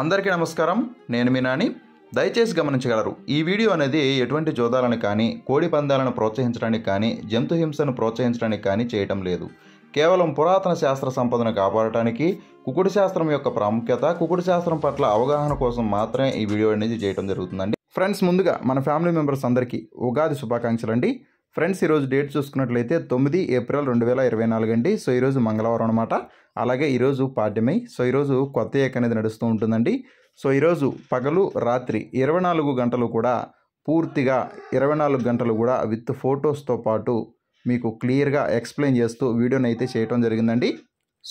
అందరికీ నమస్కారం నేను మీ నాని దయచేసి గమనించగలరు ఈ వీడియో అనేది ఎటువంటి జోదాలను కానీ కోడి పందాలను ప్రోత్సహించడానికి కానీ జంతు హింసను ప్రోత్సహించడానికి కానీ చేయటం లేదు కేవలం పురాతన శాస్త్ర సంపదను కాపాడటానికి కుకుడు శాస్త్రం యొక్క ప్రాముఖ్యత కుకుడు శాస్త్రం పట్ల అవగాహన కోసం మాత్రమే ఈ వీడియో అనేది చేయడం జరుగుతుందండి ఫ్రెండ్స్ ముందుగా మన ఫ్యామిలీ మెంబర్స్ అందరికీ ఉగాది శుభాకాంక్షలు అండి ఫ్రెండ్స్ ఈరోజు డేట్ చూసుకున్నట్లయితే తొమ్మిది ఏప్రిల్ రెండు వేల ఇరవై నాలుగు అండి సో ఈరోజు మంగళవారం అనమాట అలాగే ఈరోజు పాడ్యమై సో ఈరోజు కొత్త ఏక అనేది నడుస్తూ ఉంటుందండి సో ఈరోజు పగలు రాత్రి ఇరవై నాలుగు గంటలు కూడా పూర్తిగా ఇరవై నాలుగు గంటలు కూడా విత్ ఫోటోస్తో పాటు మీకు క్లియర్గా ఎక్స్ప్లెయిన్ చేస్తూ వీడియోని అయితే చేయటం జరిగిందండి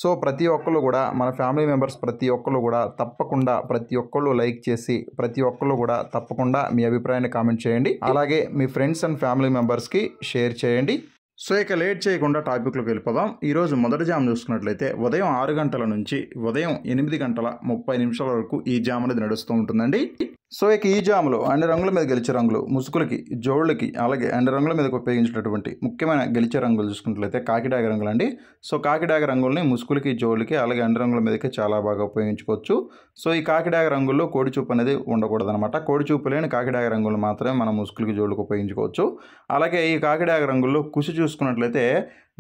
సో ప్రతి ఒక్కళ్ళు కూడా మన ఫ్యామిలీ మెంబర్స్ ప్రతి ఒక్కళ్ళు కూడా తప్పకుండా ప్రతి ఒక్కళ్ళు లైక్ చేసి ప్రతి ఒక్కళ్ళు కూడా తప్పకుండా మీ అభిప్రాయాన్ని కామెంట్ చేయండి అలాగే మీ ఫ్రెండ్స్ అండ్ ఫ్యామిలీ మెంబర్స్కి షేర్ చేయండి సో ఇక లేట్ చేయకుండా టాపిక్లోకి వెళ్ళిపోదాం ఈరోజు మొదటి జామ్ చూసుకున్నట్లయితే ఉదయం ఆరు గంటల నుంచి ఉదయం ఎనిమిది గంటల ముప్పై నిమిషాల వరకు ఈ జామ్ అనేది నడుస్తూ ఉంటుందండి సో ఇక ఈ జాములో అన్ని రంగుల మీద గెలిచే రంగులు ముసుగులకి జోళ్ళకి అలాగే అండ రంగుల మీద ఉపయోగించినటువంటి ముఖ్యమైన గెలిచే రంగులు చూసుకున్నట్లయితే కాకిడాగ రంగులు అండి సో కాకిడాగ రంగుల్ని ముసుగులకి జోళ్ళకి అలాగే అండ రంగుల మీదకి చాలా బాగా ఉపయోగించుకోవచ్చు సో ఈ కాకిడాగ రంగుల్లో కోడిచూపు అనేది ఉండకూడదనమాట కోడిచూపు లేని కాకిడాగ రంగులు మాత్రమే మనం ముసుగులకి జోళ్ళకి ఉపయోగించుకోవచ్చు అలాగే ఈ కాకిడాగ రంగుల్లో కుసి చూసుకున్నట్లయితే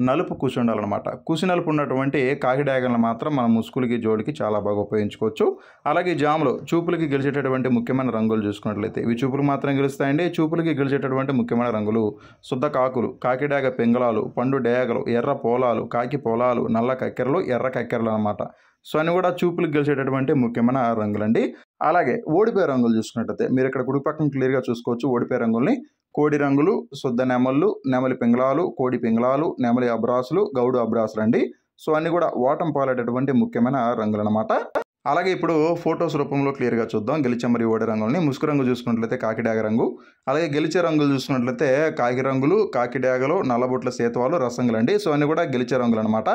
నలుపు కూసి ఉండాలన్నమాట కూసి నలుపు ఉన్నటువంటి కాకిడాగలను మాత్రం మనం ముసుగులకి జోడికి చాలా బాగా ఉపయోగించుకోవచ్చు అలాగే జాములు చూపులకి గెలిచేటటువంటి ముఖ్యమైన రంగులు చూసుకున్నట్లయితే ఇవి చూపులకు మాత్రం గెలుస్తాయండి చూపులకి గెలిచేటటువంటి ముఖ్యమైన రంగులు శుద్ధ కాకులు కాకిడాగ పెంగళాలు పండు డేగలు ఎర్ర పోలాలు కాకి పొలాలు నల్ల కక్కెరలు ఎర్ర కక్కెరలు అనమాట సో అన్ని కూడా చూపులు గెలిచేటటువంటి ముఖ్యమైన రంగులండి అలాగే ఓడిపోయే రంగులు చూసుకున్నట్టయితే మీరు ఇక్కడ కుడి పక్కన క్లియర్గా చూసుకోవచ్చు ఓడిపోయే రంగుల్ని కోడి రంగులు శుద్ధ నెమళ్ళు నెమలి పింగళాలు కోడి పింగళాలు నెమలి అబ్రాసులు గౌడు అబ్రాసులు అండి సో అన్నీ కూడా ఓటం పాలేటటువంటి ముఖ్యమైన రంగులు అనమాట అలాగే ఇప్పుడు ఫొటోస్ రూపంలో క్లియర్గా చూద్దాం గెలిచే మరియు ఓడే రంగుల్ని ముసుగు రంగు చూసుకున్నట్లయితే కాకిడాగ రంగు అలాగే గెలిచే రంగులు చూసుకున్నట్లయితే కాకి రంగులు కాకిడాగలు నల్లబొట్ల సేతువాలు రసంగులు అండి సో అన్నీ కూడా గెలిచే రంగులు అనమాట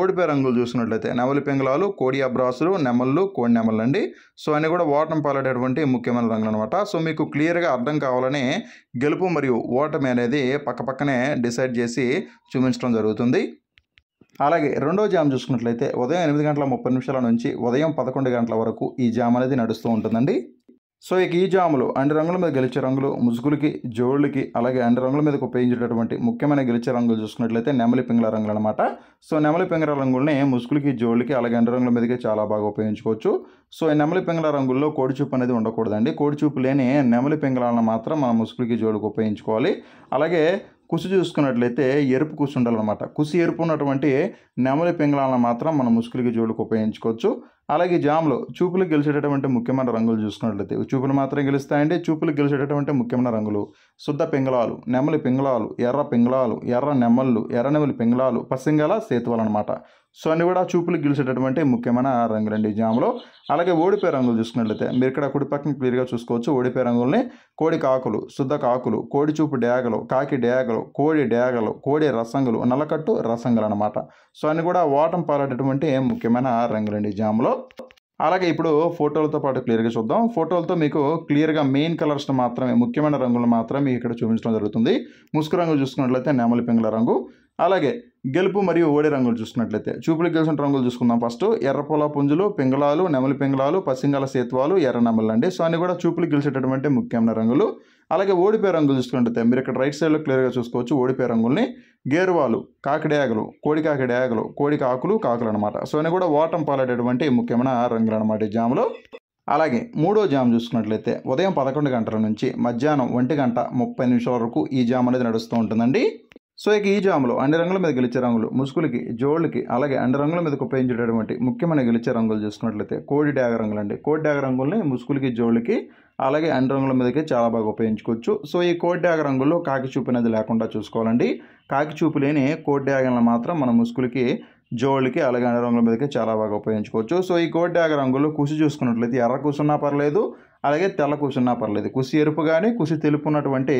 ఓడిపోయే రంగులు చూసుకున్నట్లయితే నెమలి పెంగులాలు కోడి అబ్రాసులు నెమళ్ళు కోడి నెమళ్ళు అండి సో అన్నీ కూడా ఓటం పాలేటటువంటి ముఖ్యమైన రంగులు అనమాట సో మీకు క్లియర్గా అర్థం కావాలని గెలుపు మరియు ఓటమి అనేది పక్కపక్కనే డిసైడ్ చేసి చూపించడం జరుగుతుంది అలాగే రెండో జామ్ చూసుకున్నట్లయితే ఉదయం ఎనిమిది గంటల ముప్పై నిమిషాల నుంచి ఉదయం పదకొండు గంటల వరకు ఈ జామ్ అనేది నడుస్తూ ఉంటుందండి సో ఇక ఈ జాములు అండి రంగుల మీద గెలిచే రంగులు ముసుగులకి జోళ్ళకి అలాగే అండి రంగుల మీద ఉపయోగించేటటువంటి ముఖ్యమైన గెలిచే రంగులు చూసుకున్నట్లయితే నెమలి పింగళ రంగులు అనమాట సో నెమలి పింగళ రంగుల్ని ముసుగులకి జోళ్ళకి అలాగే అండి రంగుల మీదకి చాలా బాగా ఉపయోగించుకోవచ్చు సో ఈ నెమలి పింగళ రంగుల్లో కోడిచూపు అనేది ఉండకూడదండి కోడిచూపు లేని నెమలి పింగళాలను మాత్రం మన ముసుగులకి జోళ్ళకి ఉపయోగించుకోవాలి అలాగే కుసి చూసుకున్నట్లయితే ఎరుపు కుసి ఉండాలన్నమాట కుసి ఎరుపు ఉన్నటువంటి నెమలి పింగళాలను మాత్రం మనం ముసుగులకి జోడుకు ఉపయోగించుకోవచ్చు అలాగే జామ్లో చూపులు గెలిచేటటువంటి ముఖ్యమైన రంగులు చూసుకున్నట్లయితే చూపులు మాత్రం గెలుస్తాయండి చూపులు గెలిచేటటువంటి ముఖ్యమైన రంగులు శుద్ధ పింగళాలు నెమలి పింగళాలు ఎర్ర పింగళాలు ఎర్ర నెమళ్ళు ఎర్ర నెమలి పింగళాలు పసింగల సేతువలు అనమాట సో అన్ని కూడా చూపులు గెలిచేటటువంటి ముఖ్యమైన రంగులండి జామ్లో అలాగే ఓడిపోయే రంగులు చూసుకున్నట్లయితే మీరు ఇక్కడ కుడి పక్కన క్లియర్గా చూసుకోవచ్చు ఓడిపోయే రంగుల్ని కోడి కాకులు శుద్ధ కాకులు కోడి చూపు డ్యాగలు కాకి డేగలు కోడి డ్యాగలు కోడి రసంగులు నల్లకట్టు రసంగులు అనమాట సో అన్ని కూడా ఓటం పాలేటటువంటి ముఖ్యమైన రంగులండి జామ్లో అలాగే ఇప్పుడు ఫోటోలతో పాటు క్లియర్గా చూద్దాం ఫోటోలతో మీకు క్లియర్గా మెయిన్ కలర్స్ని మాత్రమే ముఖ్యమైన రంగులు మాత్రమే మీకు ఇక్కడ చూపించడం జరుగుతుంది ముసుగు రంగు చూసుకున్నట్లయితే నెమలి పింగల రంగు అలాగే గెలుపు మరియు ఓడి రంగులు చూసుకున్నట్లయితే చూపులు గెలిచిన రంగులు చూసుకుందాం ఫస్ట్ పొల పుంజులు పింగళాలు నెమలి పింగళాలు పసింగల సేత్వాలు ఎర్ర నెమలు అండి సో అన్ని కూడా చూపులు గెలిచేటటువంటి ముఖ్యమైన రంగులు అలాగే ఓడిపోయే రంగులు చూసుకున్నట్లయితే మీరు ఇక్కడ రైట్ సైడ్లో క్లియర్గా చూసుకోవచ్చు ఓడిపోయే రంగుల్ని గేరువాలు కాకిడాగలు కోడి కాకిడాగలు కోడి కాకులు కాకులు అనమాట సో అని కూడా ఓటం పాలేటటువంటి ముఖ్యమైన రంగులు అనమాట ఈ జాములో అలాగే మూడో జామ్ చూసుకున్నట్లయితే ఉదయం పదకొండు గంటల నుంచి మధ్యాహ్నం ఒంటి గంట ముప్పై నిమిషాల వరకు ఈ జామ్ అనేది నడుస్తూ ఉంటుందండి సో ఇక ఈ జాములో అన్ని రంగుల మీద గెలిచే రంగులు ముసుగులకి జోళ్ళకి అలాగే అన్ని రంగుల మీద ఉపయోగించేటటువంటి ముఖ్యమైన గెలిచే రంగులు చూసుకున్నట్లయితే కోడి డాగ రంగులు అండి కోడి డాగ రంగుల్ని ముసుగులకి జోళ్ళకి అలాగే అన్ని రంగుల మీదకి చాలా బాగా ఉపయోగించుకోవచ్చు సో ఈ కోట్ డ్యాగ్ రంగుల్లో కాకి చూపు అనేది లేకుండా చూసుకోవాలండి కాకి చూపు లేని కోడ్ డ్యాగన్లు మాత్రం మన ముసుగులకి జోళ్ళకి అలాగే అన్ని రంగుల మీదకి చాలా బాగా ఉపయోగించుకోవచ్చు సో ఈ కోట్ డ్యాగ్ రంగుల్లో కూసి చూసుకున్నట్లయితే ఎర్ర కూసున్నా పర్లేదు అలాగే తెల్ల కుసున్నా పర్లేదు కుసి ఎరుపు కానీ కుసి తెలుపు ఉన్నటువంటి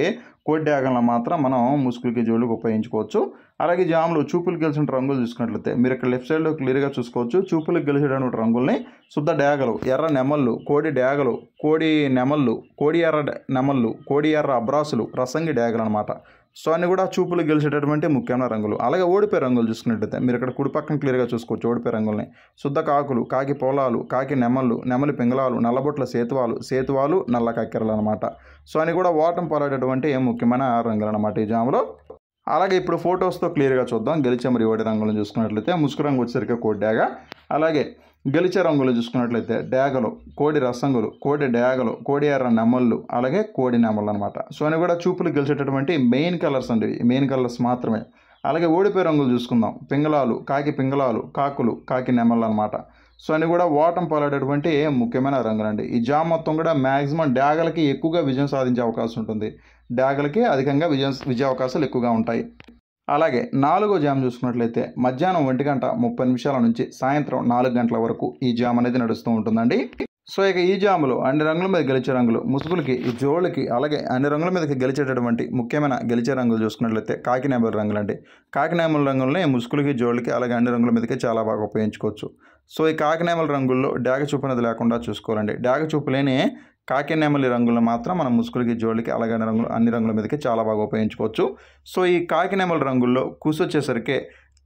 కోడ్యాగంలో మాత్రం మనం ముసుగులకి జోళ్ళకి ఉపయోగించుకోవచ్చు అలాగే జాములు చూపులు గెలిచిన రంగులు చూసుకున్నట్లయితే మీరు ఇక్కడ లెఫ్ట్ సైడ్లో క్లియర్గా చూసుకోవచ్చు చూపులకు గెలిచేటటువంటి రంగుల్ని శుద్ధ డ్యాగలు ఎర్ర నెమళ్ళు కోడి డ్యాగలు కోడి నెమళ్ళు కోడి ఎర్ర నెమళ్ళు కోడి ఎర్ర అబ్రాసులు రసంగి డ్యాగలు అనమాట సో అన్ని కూడా చూపులు గెలిచేటటువంటి ముఖ్యమైన రంగులు అలాగే ఓడిపోయే రంగులు చూసుకున్నట్టయితే మీరు ఇక్కడ కుడి పక్కన క్లియర్గా చూసుకోవచ్చు ఓడిపోయే రంగుల్ని శుద్ధ కాకులు కాకి పొలాలు కాకి నెమళ్ళు నెమలి పింగళాలు నల్లబొట్ల సేతువాలు సేతువాలు నల్ల కక్కెరలు అనమాట సో అన్ని కూడా ఓటం పాలేటటువంటి ముఖ్యమైన రంగులు అనమాట ఈ జాములో అలాగే ఇప్పుడు ఫొటోస్తో క్లియర్గా చూద్దాం గెలిచే మరి ఓడి రంగులు చూసుకున్నట్లయితే ముసుగు రంగు వచ్చేసరికి కోడి డాగ అలాగే గెలిచే రంగులు చూసుకున్నట్లయితే డాగలు కోడి రసంగులు కోడి డాగలు కోడి ఎర్ర నెమళ్ళు అలాగే కోడి నెమళ్ళు అనమాట సో అని కూడా చూపులు గెలిచేటటువంటి మెయిన్ కలర్స్ అండి మెయిన్ కలర్స్ మాత్రమే అలాగే ఓడిపోయే రంగులు చూసుకుందాం పింగళాలు కాకి పింగళాలు కాకులు కాకి నెమళ్ళు అనమాట సో అని కూడా ఓటం పాలైనటువంటి ముఖ్యమైన రంగులండి ఈ జామ్ మొత్తం కూడా మ్యాక్సిమం డ్యాగలకి ఎక్కువగా విజయం సాధించే అవకాశం ఉంటుంది డ్యాగలకి అధికంగా విజయం విజయ అవకాశాలు ఎక్కువగా ఉంటాయి అలాగే నాలుగో జామ్ చూసుకున్నట్లయితే మధ్యాహ్నం ఒంటి గంట ముప్పై నిమిషాల నుంచి సాయంత్రం నాలుగు గంటల వరకు ఈ జామ్ అనేది నడుస్తూ ఉంటుందండి సో ఇక ఈ జాములు అన్ని రంగుల మీద గెలిచే రంగులు ముసుగులకి జోళ్ళకి అలాగే అన్ని రంగుల మీదకి గెలిచేటటువంటి ముఖ్యమైన గెలిచే రంగులు చూసుకున్నట్లయితే కాకినేమల రంగులు అండి కాకినేమల రంగులని ముసుగులకి జోళ్ళకి అలాగే అన్ని రంగుల మీదకి చాలా బాగా ఉపయోగించుకోవచ్చు సో ఈ కాకినేమల రంగుల్లో డాగ చూపునది లేకుండా చూసుకోవాలండి డాగ చూపు లేని కాకినేమలి రంగులను మాత్రం మనం ముసుగులకి జోళ్ళకి అలాగే రంగులు అన్ని రంగుల మీదకి చాలా బాగా ఉపయోగించుకోవచ్చు సో ఈ కాకినేమల రంగుల్లో కూసొచ్చేసరికి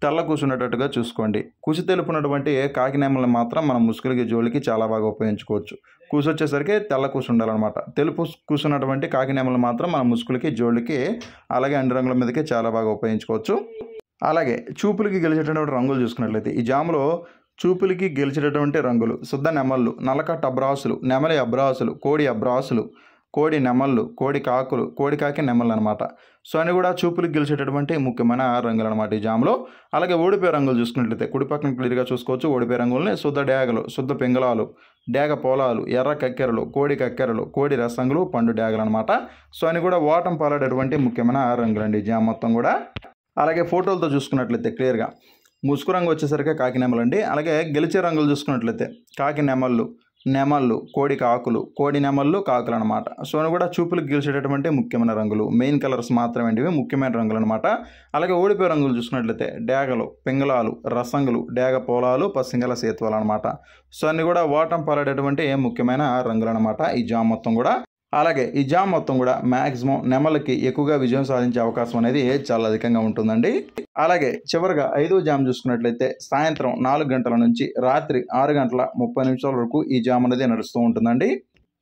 తెల్ల కూసునేటట్టుగా చూసుకోండి కుసి తెలుపునటువంటి కాకినేమల్ని మాత్రం మనం ముసుగులకి జోలికి చాలా బాగా ఉపయోగించుకోవచ్చు కూసు వచ్చేసరికి తెల్ల కూసు ఉండాలన్నమాట తెలుపు కూసున్నటువంటి కాకినేమలు మాత్రం మన ముసుగులకి జోళ్ళకి అలాగే అన్ని రంగుల మీదకి చాలా బాగా ఉపయోగించుకోవచ్చు అలాగే చూపులకి గెలిచేటటువంటి రంగులు చూసుకున్నట్లయితే ఈ జాములో చూపులకి గెలిచేటటువంటి రంగులు శుద్ధ నెమళ్ళు నలక టబ్రాసులు నెమలి అబ్రాసులు కోడి అబ్రాసులు కోడి నెమళ్ళు కోడి కాకులు కోడి కాకి నెమళ్ళు అనమాట సో అని కూడా చూపులకు గెలిచేటటువంటి ముఖ్యమైన రంగులు అనమాట ఈ జామ్లో అలాగే ఓడిపోయే రంగులు చూసుకున్నట్లయితే కుడి పక్కన క్లియర్గా చూసుకోవచ్చు ఓడిపోయే రంగుల్ని శుద్ధ డేగలు శుద్ధ పింగళాలు డేగ పొలాలు ఎర్ర కక్కెరలు కోడి కక్కెరలు కోడి రసంగులు పండు డ్యాగలు అనమాట సో అని కూడా ఓటం పాలాడేటువంటి ముఖ్యమైన రంగులు అండి జామ్ మొత్తం కూడా అలాగే ఫోటోలతో చూసుకున్నట్లయితే క్లియర్గా ముసుకు రంగు వచ్చేసరికి కాకి నెమలండి అండి అలాగే గెలిచే రంగులు చూసుకున్నట్లయితే కాకి నెమళ్ళు నెమళ్ళు కోడి కాకులు కోడి నెమళ్ళు కాకులు అనమాట సో కూడా చూపులకు గీల్చేటటువంటి ముఖ్యమైన రంగులు మెయిన్ కలర్స్ మాత్రమే ఇవి ముఖ్యమైన రంగులు అనమాట అలాగే ఓడిపోయే రంగులు చూసుకున్నట్లయితే డేగలు పింగళాలు రసంగులు డేగ పొలాలు పసింగల సేతువాలు అనమాట సో అన్నీ కూడా ఓటం పాలడేటువంటి ముఖ్యమైన రంగులు అనమాట ఈ జామ్ మొత్తం కూడా అలాగే ఈ జామ్ మొత్తం కూడా మ్యాక్సిమం నెమలకి ఎక్కువగా విజయం సాధించే అవకాశం అనేది చాలా అధికంగా ఉంటుందండి అలాగే చివరిగా ఐదో జామ్ చూసుకున్నట్లయితే సాయంత్రం నాలుగు గంటల నుంచి రాత్రి ఆరు గంటల ముప్పై నిమిషాల వరకు ఈ జామ్ అనేది నడుస్తూ ఉంటుందండి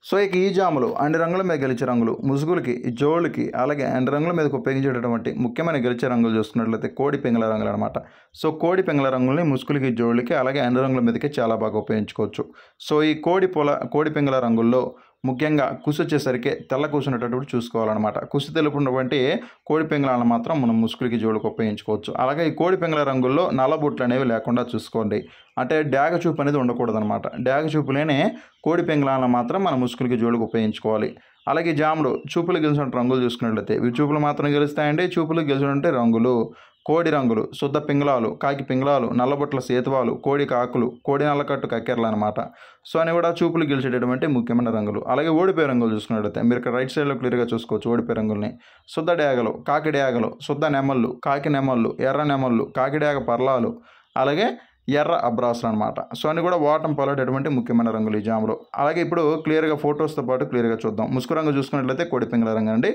సో ఇక ఈ జాములు అండి రంగుల మీద గెలిచే రంగులు ముసుగులకి జోళ్ళకి అలాగే అండి రంగుల మీదకి ఉపయోగించేటటువంటి ముఖ్యమైన గెలిచే రంగులు చూసుకున్నట్లయితే కోడి పెంగల రంగులు అనమాట సో కోడి పెంగల రంగుల్ని ముసుగులకి జోళ్ళకి అలాగే అండి రంగుల మీదకి చాలా బాగా ఉపయోగించుకోవచ్చు సో ఈ కోడి పొల కోడి పెంగల రంగుల్లో ముఖ్యంగా కుసి వచ్చేసరికి తెల్ల కుసు ఉండేటటువంటి చూసుకోవాలన్నమాట కుసి తెలుపు ఉన్నటువంటి కోడి పింగళాలను మాత్రం మనం ముసుగులకి జోడుకు ఉపయోగించుకోవచ్చు అలాగే ఈ కోడి పింగళ రంగుల్లో నల్లబొట్లు అనేవి లేకుండా చూసుకోండి అంటే డ్యాగ చూపు అనేది ఉండకూడదనమాట డ్యాగ చూపు లేని కోడి పింగళాలను మాత్రం మనం ముసుగులకి జోడుకు ఉపయోగించుకోవాలి అలాగే జాములు చూపులు గెలిచిన రంగులు చూసుకున్నట్లయితే ఇవి చూపులు మాత్రం గెలుస్తాయండి చూపులు గెలిచినటువంటి రంగులు కోడి రంగులు శుద్ధ పింగళాలు కాకి పింగళాలు నల్లబొట్ల సేతువాలు కోడి కాకులు కోడి నల్లకట్టు కక్కెరలు అనమాట సో అని కూడా చూపులు గెలిచేటటువంటి ముఖ్యమైన రంగులు అలాగే ఓడిపోయి రంగులు చూసుకున్నట్లయితే మీరు ఇక్కడ రైట్ సైడ్లో క్లియర్గా చూసుకోవచ్చు ఓడిపోయే రంగుల్ని శుద్ధ డేగలు కాకిడేగలు శుద్ధ నెమళ్ళు కాకి నెమళ్ళు ఎర్ర నెమళ్ళు కాకిడేగ పర్లాలు అలాగే ఎర్ర అబ్రాసులు అనమాట సో అని కూడా వాటం పలటేటువంటి ముఖ్యమైన రంగులు ఈ జాములో అలాగే ఇప్పుడు క్లియర్గా ఫొటోస్తో పాటు క్లియర్గా చూద్దాం ముసుగు రంగు చూసుకున్నట్లయితే కోడిపింగళ రంగు అండి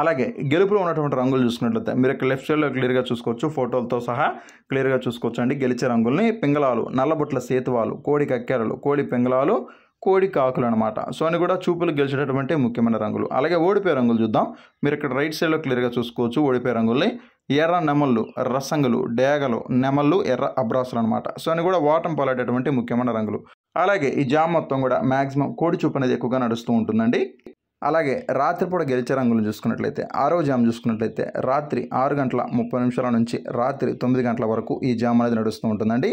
అలాగే గెలుపులో ఉన్నటువంటి రంగులు చూసుకున్నట్లయితే మీరు ఇక్కడ లెఫ్ట్ సైడ్లో క్లియర్గా చూసుకోవచ్చు ఫోటోలతో సహా క్లియర్గా చూసుకోవచ్చు అండి గెలిచే రంగుల్ని పింగళాలు నల్లబుట్ల సేతువాలు కోడి కక్కెరలు కోడి పింగళాలు కోడి కాకులు అనమాట సో అని కూడా చూపులు గెలిచేటటువంటి ముఖ్యమైన రంగులు అలాగే ఓడిపోయే రంగులు చూద్దాం మీరు ఇక్కడ రైట్ సైడ్లో క్లియర్గా చూసుకోవచ్చు ఓడిపోయే రంగుల్ని ఎర్ర నెమళ్ళు రసంగులు డేగలు నెమళ్ళు ఎర్ర అబ్రాసులు అనమాట సో అని కూడా వాటం పాలేటటువంటి ముఖ్యమైన రంగులు అలాగే ఈ జామ్ మొత్తం కూడా మ్యాక్సిమం కోడి చూపు అనేది ఎక్కువగా నడుస్తూ ఉంటుందండి అలాగే రాత్రిపూట గెలిచే రంగులను చూసుకున్నట్లయితే ఆరో జామ్ చూసుకున్నట్లయితే రాత్రి ఆరు గంటల ముప్పై నిమిషాల నుంచి రాత్రి తొమ్మిది గంటల వరకు ఈ జామ్ అనేది నడుస్తూ ఉంటుందండి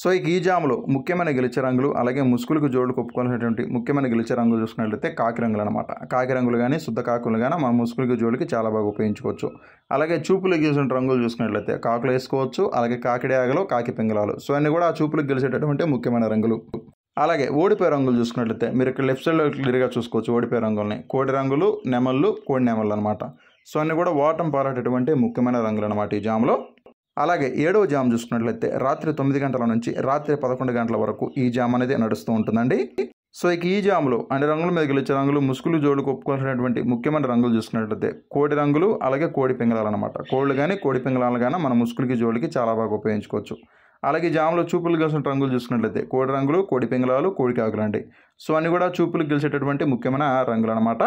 సో ఈ జాములో ముఖ్యమైన గెలిచే రంగులు అలాగే ముసుగులకు జోడులు కొప్పుకోవాల్సినటువంటి ముఖ్యమైన గెలిచే రంగులు చూసుకున్నట్లయితే కాకి రంగులు అనమాట కాకి రంగులు కానీ శుద్ధ కాకులు కానీ మన ముసుగులకు జోడుకి చాలా బాగా ఉపయోగించుకోవచ్చు అలాగే చూపులకు గెలిచిన రంగులు చూసుకున్నట్లయితే కాకులు వేసుకోవచ్చు అలాగే ఆగలు కాకి పింగళాలు సో అన్నీ కూడా ఆ చూపులకు గెలిచేటటువంటి ముఖ్యమైన రంగులు అలాగే ఓడిపోయే రంగులు చూసుకున్నట్లయితే మీరు ఇక్కడ లెఫ్ట్ సైడ్లో క్లియర్గా చూసుకోవచ్చు ఓడిపోయే రంగుల్ని కోడి రంగులు నెమళ్ళు కోడి నెమళ్ళు అనమాట సో అన్నీ కూడా వాటం పారేటటువంటి ముఖ్యమైన రంగులు అనమాట ఈ జామ్లో అలాగే ఏడవ జామ్ చూసుకున్నట్లయితే రాత్రి తొమ్మిది గంటల నుంచి రాత్రి పదకొండు గంటల వరకు ఈ జామ్ అనేది నడుస్తూ ఉంటుందండి సో ఇక ఈ జాములో అంటే రంగుల మీద గెలిచే రంగులు ముసుగులు జోడు ఒప్పుకోవాల్సినటువంటి ముఖ్యమైన రంగులు చూసుకున్నట్లయితే కోడి రంగులు అలాగే కోడి పింగళాలు అనమాట కోళ్ళు కానీ కోడి పింగళాలు కానీ మన ముసుగులకి జోడుకి చాలా బాగా ఉపయోగించుకోవచ్చు అలాగే జామలో చూపులు గెలిచిన రంగులు చూసుకున్నట్లయితే కోడి రంగులు కోడి పెంగులాలు కోడి కాకులు అండి సో అన్నీ కూడా చూపులు గెలిచేటటువంటి ముఖ్యమైన రంగులు అనమాట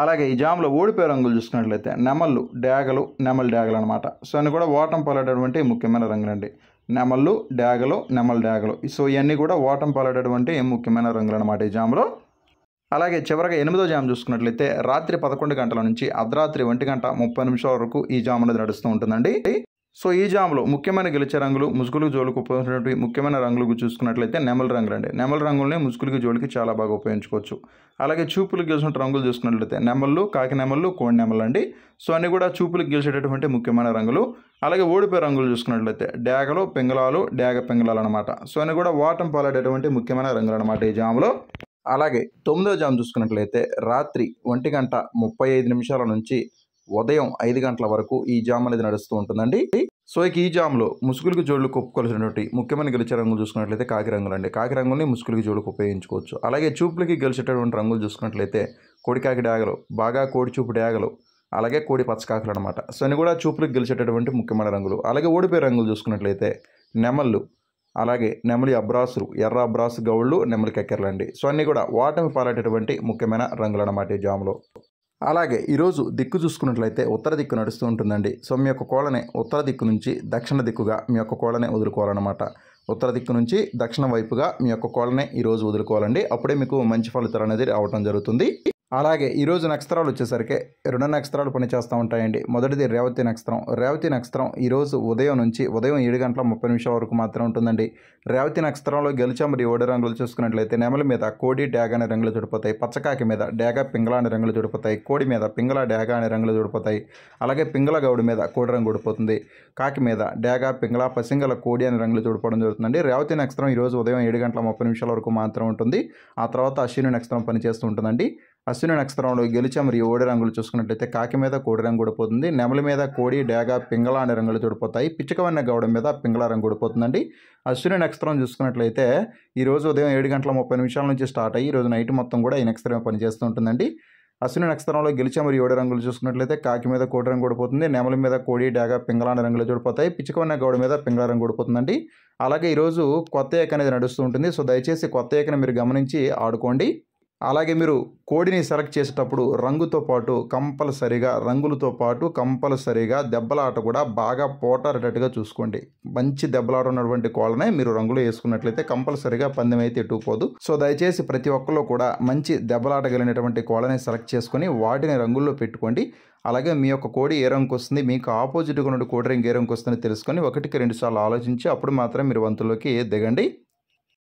అలాగే ఈ జాములో ఓడిపోయే రంగులు చూసుకున్నట్లయితే నెమళ్ళు డ్యాగలు నెమల్ డ్యాగలు అనమాట సో అన్నీ కూడా ఓటం పాలేటటువంటి ముఖ్యమైన రంగులండి నెమళ్ళు డ్యాగలు నెమల్ డ్యాగలు సో ఇవన్నీ కూడా ఓటం పాలేటటువంటి ముఖ్యమైన రంగులు అనమాట ఈ జామ్లో అలాగే చివరగా ఎనిమిదో జామ్ చూసుకున్నట్లయితే రాత్రి పదకొండు గంటల నుంచి అర్ధరాత్రి ఒంటి గంట ముప్పై నిమిషాల వరకు ఈ జామ్ అనేది నడుస్తూ ఉంటుందండి సో ఈ జామ్లో ముఖ్యమైన గెలిచే రంగులు ముసుగులకు జోలికి ఉపయోగించినటువంటి ముఖ్యమైన రంగులు చూసుకున్నట్లయితే నెమల రంగులు అండి నెమల రంగులనే ముసుగులకి జోలికి చాలా బాగా ఉపయోగించుకోవచ్చు అలాగే చూపులకు గెలిచిన రంగులు చూసుకున్నట్లయితే నెమళ్ళు కాకి నెమళ్ళు కోడి నెమలు అండి సో అన్నీ కూడా చూపులకు గెలిచేటటువంటి ముఖ్యమైన రంగులు అలాగే ఓడిపోయే రంగులు చూసుకున్నట్లయితే డేగలు పెంగళాలు డేగ పెంగులాలు అనమాట సో అన్నీ కూడా వాటం పాలేటటువంటి ముఖ్యమైన రంగులు అనమాట ఈ జాములో అలాగే తొమ్మిదో జామ్ చూసుకున్నట్లయితే రాత్రి ఒంటి గంట ముప్పై ఐదు నిమిషాల నుంచి ఉదయం ఐదు గంటల వరకు ఈ జామ్ అనేది నడుస్తూ ఉంటుందండి సో ఇక ఈ జామ్లో ముసుగులకు జోడులు కొప్పుకొలిసినటువంటి ముఖ్యమైన గెలిచే రంగులు చూసుకున్నట్లయితే కాకి రంగులు అండి కాకి రంగుల్ని ముసుగులకి జోడుకు ఉపయోగించుకోవచ్చు అలాగే చూపులకి గెలిచేటటువంటి రంగులు చూసుకున్నట్లయితే కోడికాకి డాగలు బాగా కోడి చూపు డాగలు అలాగే కోడి పచ్చకాకులు అనమాట సో అని కూడా చూపులకు గెలిచేటటువంటి ముఖ్యమైన రంగులు అలాగే ఓడిపోయే రంగులు చూసుకున్నట్లయితే నెమళ్ళు అలాగే నెమలి అబ్రాసులు ఎర్ర అబ్రాసు గౌళ్ళు నెమలి అండి సో అన్నీ కూడా వాటమి పాలేటటువంటి ముఖ్యమైన రంగులు అన్నమాట ఈ జాములో అలాగే ఈరోజు దిక్కు చూసుకున్నట్లయితే ఉత్తర దిక్కు నడుస్తూ ఉంటుందండి సో మీ యొక్క కోళ్ళని ఉత్తర దిక్కు నుంచి దక్షిణ దిక్కుగా మీ యొక్క కోళ్ళని వదులుకోవాలన్నమాట ఉత్తర దిక్కు నుంచి దక్షిణ వైపుగా మీ యొక్క కోళ్ళని ఈరోజు వదులుకోవాలండి అప్పుడే మీకు మంచి ఫలితాలు అనేది రావడం జరుగుతుంది అలాగే ఈరోజు నక్షత్రాలు వచ్చేసరికి రెండు నక్షత్రాలు పనిచేస్తూ ఉంటాయండి మొదటిది రేవతి నక్షత్రం రేవతి నక్షత్రం ఈరోజు ఉదయం నుంచి ఉదయం ఏడు గంటల ముప్పై నిమిషాల వరకు మాత్రం ఉంటుందండి రేవతి నక్షత్రంలో గెలిచా మరియు ఓడి రంగులు చూసుకున్నట్లయితే నెమల మీద కోడి డాగా అనే రంగులు చూడిపోతాయి పచ్చకాకి మీద డాగా పింగళ అనే రంగులు చూడిపోతాయి కోడి మీద పింగళ డాగా అనే రంగులు చూడిపోతాయి అలాగే పింగళ గౌడి మీద కోడి రంగు ఊడిపోతుంది కాకి మీద డాగా పింగళ పసింగల కోడి అనే రంగులు చూడిపోవడం జరుగుతుందండి రేవతి నక్షత్రం ఈరోజు ఉదయం ఏడు గంటల ముప్పై నిమిషాల వరకు మాత్రం ఉంటుంది ఆ తర్వాత అశ్విని నక్షత్రం పనిచేస్తూ ఉంటుందండి అశ్విని నక్షత్రంలో గెలిచ మరియు ఓడి రంగులు చూసుకున్నట్లయితే కాకి మీద కోడి రంగు ఊడిపోతుంది నెమలి మీద కోడి డేగ పింగళ అనే రంగులు చూడిపోతాయి పిచ్చుకవన్న గౌడం మీద పింగళ రంగు ఊడిపోతుందండి అశ్విని నక్షత్రం చూసుకున్నట్లయితే ఈరోజు ఉదయం ఏడు గంటల ముప్పై నిమిషాల నుంచి స్టార్ట్ అయ్యి ఈరోజు నైట్ మొత్తం కూడా ఈ నక్షత్రమే పనిచేస్తూ ఉంటుందండి అశ్విని నక్షత్రంలో గెలిచే మరియు ఏడు రంగులు చూసుకున్నట్లయితే కాకి మీద కోడి రంగు కూడిపోతుంది నెమల మీద కోడి డాగ పింగళాన రంగులు చూడిపోతాయి పిచ్చుకవన్న గౌడ మీద పింగళ రంగు ఓడిపోతుందండి అలాగే ఈరోజు కొత్త ఏక అనేది నడుస్తూ ఉంటుంది సో దయచేసి కొత్త ఏకను మీరు గమనించి ఆడుకోండి అలాగే మీరు కోడిని సెలెక్ట్ చేసేటప్పుడు రంగుతో పాటు కంపల్సరిగా రంగులతో పాటు కంపల్సరిగా దెబ్బలాట కూడా బాగా పోటారేటట్టుగా చూసుకోండి మంచి దెబ్బలాట ఉన్నటువంటి కోళ్ళనే మీరు రంగులో వేసుకున్నట్లయితే కంపల్సరిగా పందెం అయితే ఎట్టుకుపోదు సో దయచేసి ప్రతి ఒక్కరు కూడా మంచి దెబ్బలాట కలిగినటువంటి కోళ్ళని సెలెక్ట్ చేసుకొని వాటిని రంగుల్లో పెట్టుకోండి అలాగే మీ యొక్క కోడి ఏ రంగుకి వస్తుంది మీకు ఆపోజిట్గా ఉన్న కోడి రంగు ఏ రంగు వస్తుందని తెలుసుకొని ఒకటికి రెండు సార్లు ఆలోచించి అప్పుడు మాత్రం మీరు వంతులోకి దిగండి